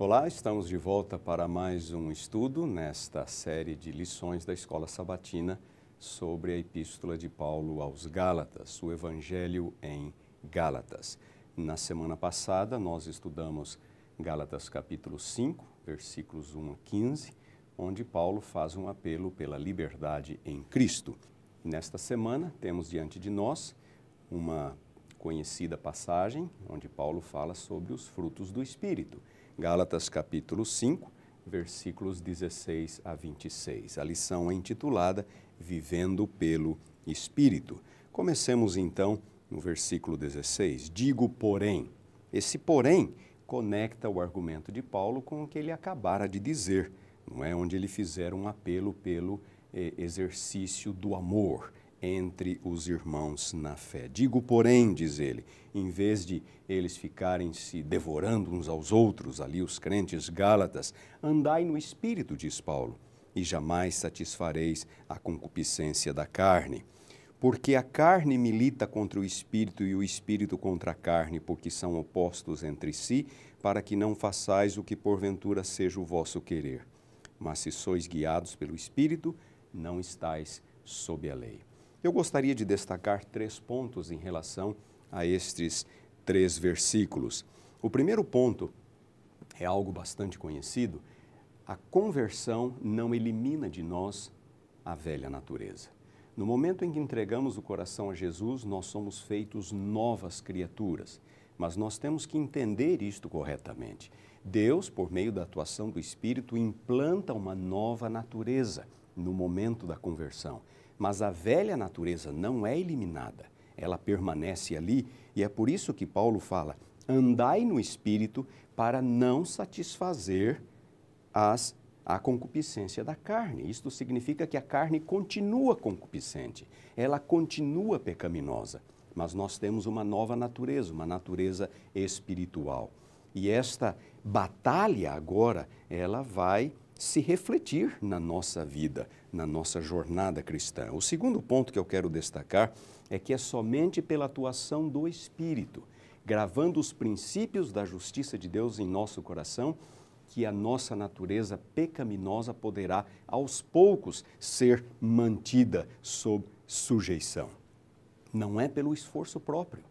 Olá, estamos de volta para mais um estudo nesta série de lições da Escola Sabatina sobre a Epístola de Paulo aos Gálatas, o Evangelho em Gálatas. Na semana passada, nós estudamos Gálatas capítulo 5, versículos 1 a 15, onde Paulo faz um apelo pela liberdade em Cristo. Nesta semana, temos diante de nós uma conhecida passagem onde Paulo fala sobre os frutos do Espírito. Gálatas capítulo 5, versículos 16 a 26. A lição é intitulada Vivendo pelo Espírito. Comecemos então no versículo 16. Digo, porém, esse porém conecta o argumento de Paulo com o que ele acabara de dizer, não é? Onde ele fizer um apelo pelo eh, exercício do amor entre os irmãos na fé. Digo, porém, diz ele, em vez de eles ficarem se devorando uns aos outros, ali os crentes gálatas, andai no espírito, diz Paulo, e jamais satisfareis a concupiscência da carne. Porque a carne milita contra o espírito e o espírito contra a carne, porque são opostos entre si, para que não façais o que porventura seja o vosso querer. Mas se sois guiados pelo espírito, não estais sob a lei. Eu gostaria de destacar três pontos em relação a estes três versículos. O primeiro ponto é algo bastante conhecido: a conversão não elimina de nós a velha natureza. No momento em que entregamos o coração a Jesus, nós somos feitos novas criaturas. Mas nós temos que entender isto corretamente. Deus, por meio da atuação do Espírito, implanta uma nova natureza no momento da conversão. Mas a velha natureza não é eliminada, ela permanece ali e é por isso que Paulo fala: andai no espírito para não satisfazer as, a concupiscência da carne. Isto significa que a carne continua concupiscente, ela continua pecaminosa, mas nós temos uma nova natureza, uma natureza espiritual. E esta batalha agora, ela vai se refletir na nossa vida, na nossa jornada cristã. O segundo ponto que eu quero destacar é que é somente pela atuação do Espírito, gravando os princípios da justiça de Deus em nosso coração, que a nossa natureza pecaminosa poderá, aos poucos, ser mantida sob sujeição. Não é pelo esforço próprio.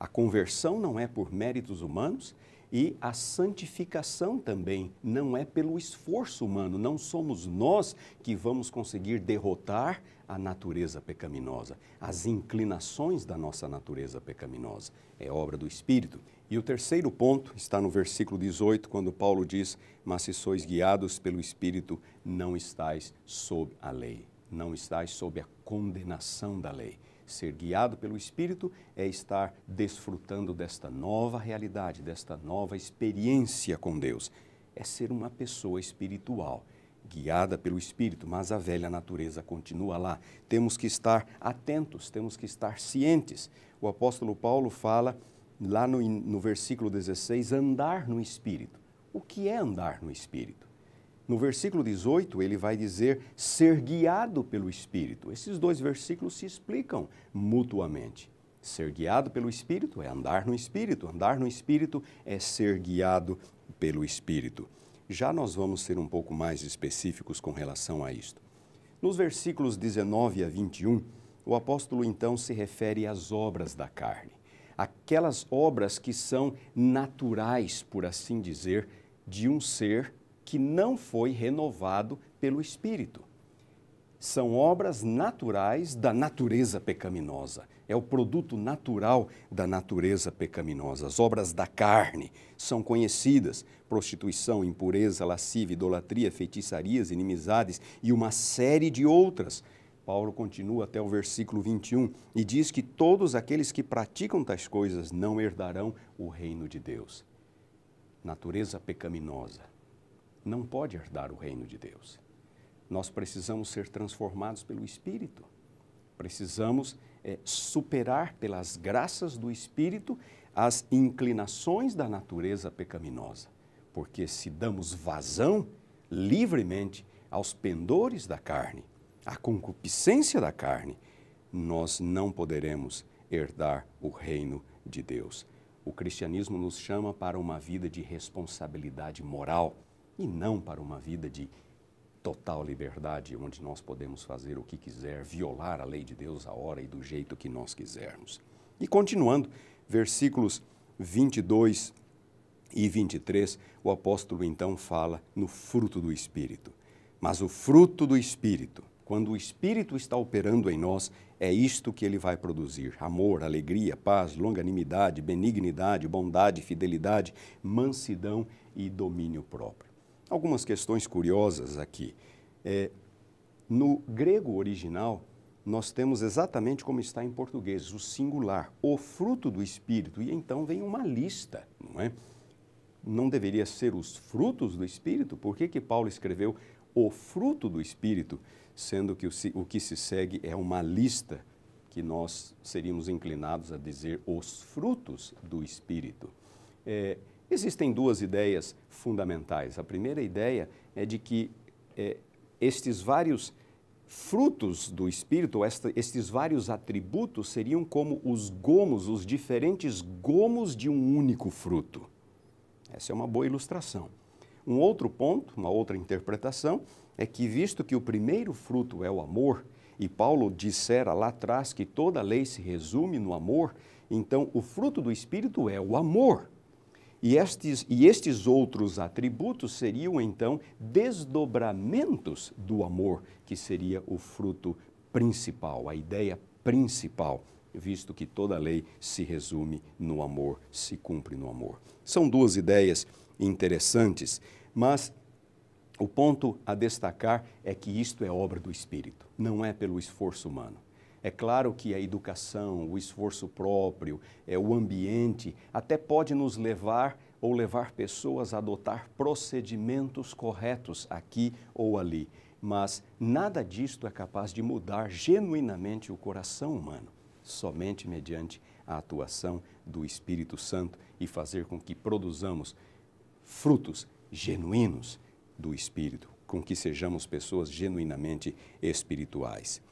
A conversão não é por méritos humanos e a santificação também não é pelo esforço humano, não somos nós que vamos conseguir derrotar a natureza pecaminosa, as inclinações da nossa natureza pecaminosa. É obra do Espírito. E o terceiro ponto está no versículo 18, quando Paulo diz: Mas se sois guiados pelo Espírito, não estáis sob a lei, não estáis sob a condenação da lei. Ser guiado pelo Espírito é estar desfrutando desta nova realidade, desta nova experiência com Deus. É ser uma pessoa espiritual, guiada pelo Espírito, mas a velha natureza continua lá. Temos que estar atentos, temos que estar cientes. O apóstolo Paulo fala lá no, no versículo 16: andar no Espírito. O que é andar no Espírito? No versículo 18, ele vai dizer ser guiado pelo Espírito. Esses dois versículos se explicam mutuamente. Ser guiado pelo Espírito é andar no Espírito, andar no Espírito é ser guiado pelo Espírito. Já nós vamos ser um pouco mais específicos com relação a isto. Nos versículos 19 a 21, o apóstolo então se refere às obras da carne, aquelas obras que são naturais, por assim dizer, de um ser que não foi renovado pelo Espírito. São obras naturais da natureza pecaminosa. É o produto natural da natureza pecaminosa. As obras da carne são conhecidas: prostituição, impureza, lascívia, idolatria, feitiçarias, inimizades e uma série de outras. Paulo continua até o versículo 21 e diz que todos aqueles que praticam tais coisas não herdarão o reino de Deus. Natureza pecaminosa, não pode herdar o reino de Deus. Nós precisamos ser transformados pelo Espírito. Precisamos é, superar pelas graças do Espírito as inclinações da natureza pecaminosa. Porque se damos vazão livremente aos pendores da carne, à concupiscência da carne, nós não poderemos herdar o reino de Deus. O cristianismo nos chama para uma vida de responsabilidade moral, e não para uma vida de total liberdade, onde nós podemos fazer o que quiser, violar a lei de Deus a hora e do jeito que nós quisermos. E continuando, versículos 22 e 23, o apóstolo então fala no fruto do Espírito. Mas o fruto do Espírito, quando o Espírito está operando em nós, é isto que ele vai produzir: amor, alegria, paz, longanimidade, benignidade, bondade, fidelidade, mansidão e domínio próprio. Algumas questões curiosas aqui. É, no grego original, nós temos exatamente como está em português, o singular, o fruto do Espírito, e então vem uma lista, não é? Não deveria ser os frutos do Espírito? Por que, que Paulo escreveu o fruto do Espírito, sendo que o, o que se segue é uma lista que nós seríamos inclinados a dizer os frutos do Espírito? É, Existem duas ideias fundamentais. A primeira ideia é de que é, estes vários frutos do Espírito, esta, estes vários atributos, seriam como os gomos, os diferentes gomos de um único fruto. Essa é uma boa ilustração. Um outro ponto, uma outra interpretação, é que, visto que o primeiro fruto é o amor, e Paulo dissera lá atrás que toda lei se resume no amor, então o fruto do Espírito é o amor. E estes, e estes outros atributos seriam então desdobramentos do amor, que seria o fruto principal, a ideia principal, visto que toda lei se resume no amor, se cumpre no amor. São duas ideias interessantes, mas o ponto a destacar é que isto é obra do Espírito, não é pelo esforço humano. É claro que a educação, o esforço próprio, é, o ambiente, até pode nos levar ou levar pessoas a adotar procedimentos corretos aqui ou ali. Mas nada disto é capaz de mudar genuinamente o coração humano, somente mediante a atuação do Espírito Santo e fazer com que produzamos frutos genuínos do Espírito, com que sejamos pessoas genuinamente espirituais.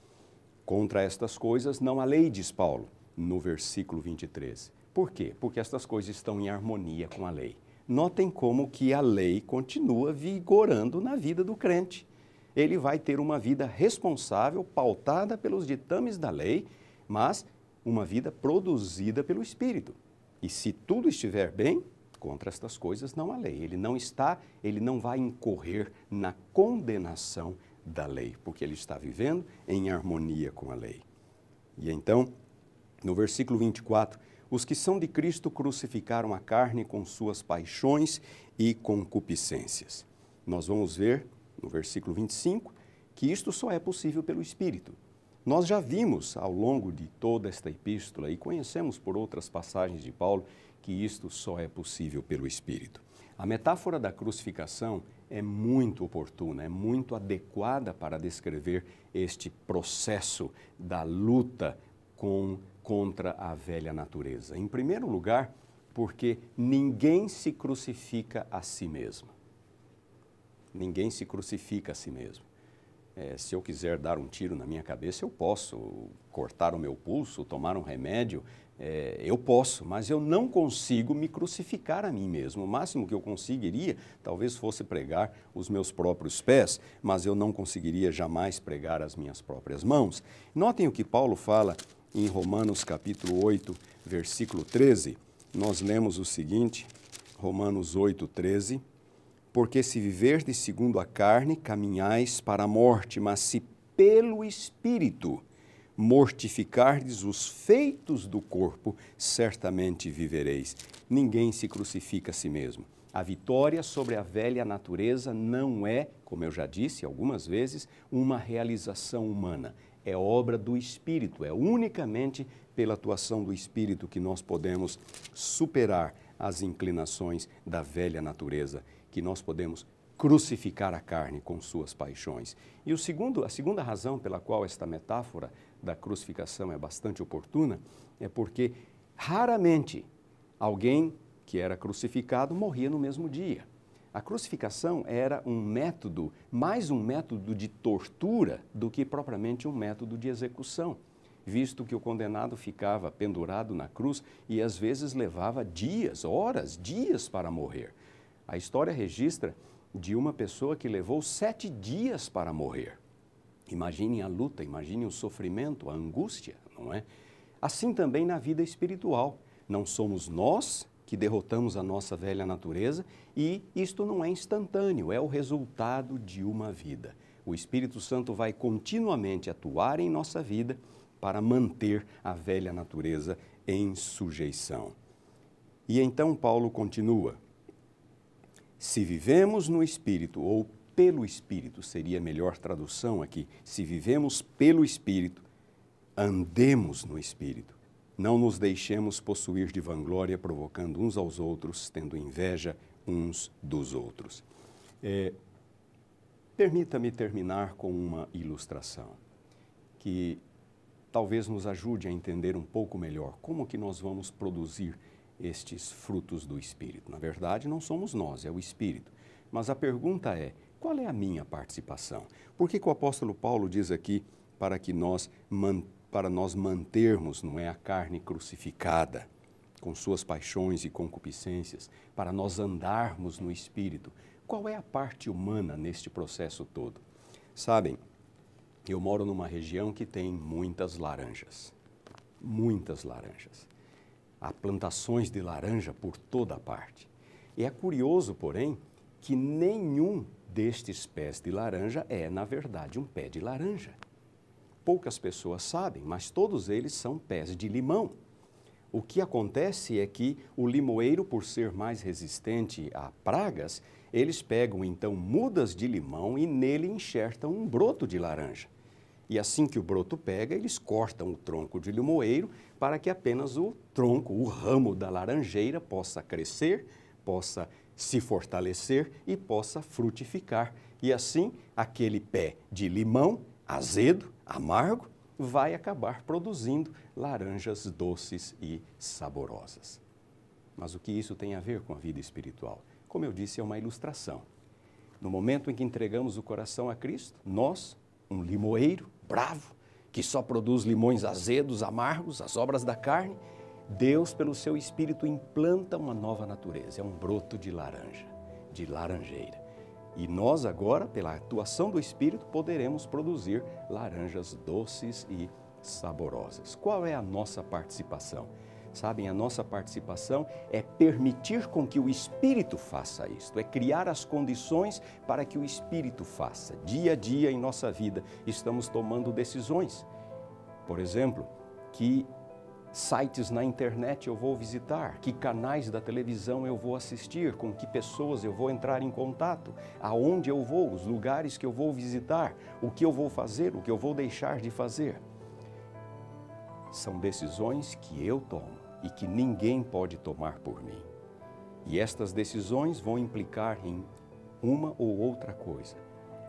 Contra estas coisas não há lei, diz Paulo, no versículo 23. Por quê? Porque estas coisas estão em harmonia com a lei. Notem como que a lei continua vigorando na vida do crente. Ele vai ter uma vida responsável, pautada pelos ditames da lei, mas uma vida produzida pelo Espírito. E se tudo estiver bem, contra estas coisas não há lei. Ele não está, ele não vai incorrer na condenação da lei, porque ele está vivendo em harmonia com a lei. E então, no versículo 24, os que são de Cristo crucificaram a carne com suas paixões e concupiscências. Nós vamos ver no versículo 25 que isto só é possível pelo Espírito. Nós já vimos ao longo de toda esta epístola e conhecemos por outras passagens de Paulo que isto só é possível pelo Espírito. A metáfora da crucificação é muito oportuna, é muito adequada para descrever este processo da luta com, contra a velha natureza. Em primeiro lugar, porque ninguém se crucifica a si mesmo. Ninguém se crucifica a si mesmo. É, se eu quiser dar um tiro na minha cabeça, eu posso. Cortar o meu pulso, tomar um remédio, é, eu posso, mas eu não consigo me crucificar a mim mesmo. O máximo que eu conseguiria talvez fosse pregar os meus próprios pés, mas eu não conseguiria jamais pregar as minhas próprias mãos. Notem o que Paulo fala em Romanos capítulo 8, versículo 13. Nós lemos o seguinte, Romanos 8, 13. Porque se viverdes segundo a carne, caminhais para a morte, mas se pelo Espírito mortificardes os feitos do corpo, certamente vivereis. Ninguém se crucifica a si mesmo. A vitória sobre a velha natureza não é, como eu já disse algumas vezes, uma realização humana. É obra do Espírito, é unicamente pela atuação do Espírito que nós podemos superar as inclinações da velha natureza que nós podemos crucificar a carne com suas paixões. E o segundo, a segunda razão pela qual esta metáfora da crucificação é bastante oportuna é porque raramente alguém que era crucificado morria no mesmo dia. A crucificação era um método, mais um método de tortura do que propriamente um método de execução, visto que o condenado ficava pendurado na cruz e às vezes levava dias, horas, dias para morrer. A história registra de uma pessoa que levou sete dias para morrer. Imaginem a luta, imaginem o sofrimento, a angústia, não é? Assim também na vida espiritual. Não somos nós que derrotamos a nossa velha natureza e isto não é instantâneo, é o resultado de uma vida. O Espírito Santo vai continuamente atuar em nossa vida para manter a velha natureza em sujeição. E então Paulo continua: se vivemos no Espírito, ou pelo Espírito, seria a melhor tradução aqui. Se vivemos pelo Espírito, andemos no Espírito. Não nos deixemos possuir de vanglória, provocando uns aos outros, tendo inveja uns dos outros. É, Permita-me terminar com uma ilustração que talvez nos ajude a entender um pouco melhor como que nós vamos produzir estes frutos do Espírito. Na verdade, não somos nós, é o Espírito. Mas a pergunta é: qual é a minha participação? Por que, que o apóstolo Paulo diz aqui para que nós para nós mantermos, não é, a carne crucificada com suas paixões e concupiscências, para nós andarmos no espírito? Qual é a parte humana neste processo todo? Sabem, eu moro numa região que tem muitas laranjas. Muitas laranjas. Há plantações de laranja por toda parte. E é curioso, porém, que nenhum destes pés de laranja é, na verdade, um pé de laranja. Poucas pessoas sabem, mas todos eles são pés de limão. O que acontece é que o limoeiro, por ser mais resistente a pragas, eles pegam então mudas de limão e nele enxertam um broto de laranja. E assim que o broto pega, eles cortam o tronco de limoeiro para que apenas o tronco, o ramo da laranjeira, possa crescer, possa se fortalecer e possa frutificar. E assim, aquele pé de limão, azedo, amargo, vai acabar produzindo laranjas doces e saborosas. Mas o que isso tem a ver com a vida espiritual? Como eu disse, é uma ilustração. No momento em que entregamos o coração a Cristo, nós, um limoeiro, bravo, que só produz limões azedos, amargos, as obras da carne, Deus, pelo seu espírito, implanta uma nova natureza, é um broto de laranja, de laranjeira. E nós agora, pela atuação do espírito, poderemos produzir laranjas doces e saborosas. Qual é a nossa participação? Sabem, a nossa participação é permitir com que o Espírito faça isto, é criar as condições para que o Espírito faça. Dia a dia em nossa vida estamos tomando decisões. Por exemplo, que sites na internet eu vou visitar, que canais da televisão eu vou assistir, com que pessoas eu vou entrar em contato, aonde eu vou, os lugares que eu vou visitar, o que eu vou fazer, o que eu vou deixar de fazer. São decisões que eu tomo e que ninguém pode tomar por mim. E estas decisões vão implicar em uma ou outra coisa.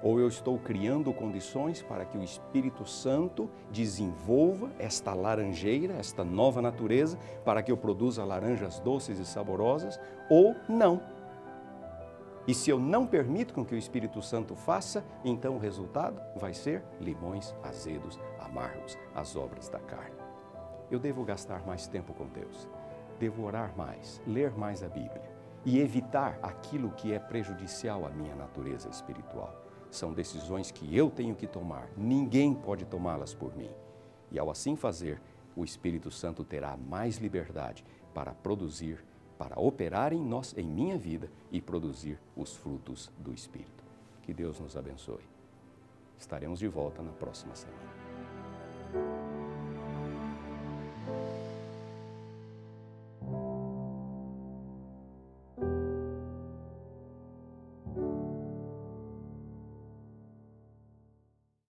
Ou eu estou criando condições para que o Espírito Santo desenvolva esta laranjeira, esta nova natureza, para que eu produza laranjas doces e saborosas, ou não. E se eu não permito com que o Espírito Santo faça, então o resultado vai ser limões azedos, amargos, as obras da carne eu devo gastar mais tempo com Deus, devo orar mais, ler mais a Bíblia e evitar aquilo que é prejudicial à minha natureza espiritual. São decisões que eu tenho que tomar, ninguém pode tomá-las por mim. E ao assim fazer, o Espírito Santo terá mais liberdade para produzir, para operar em nós, em minha vida e produzir os frutos do Espírito. Que Deus nos abençoe. Estaremos de volta na próxima semana.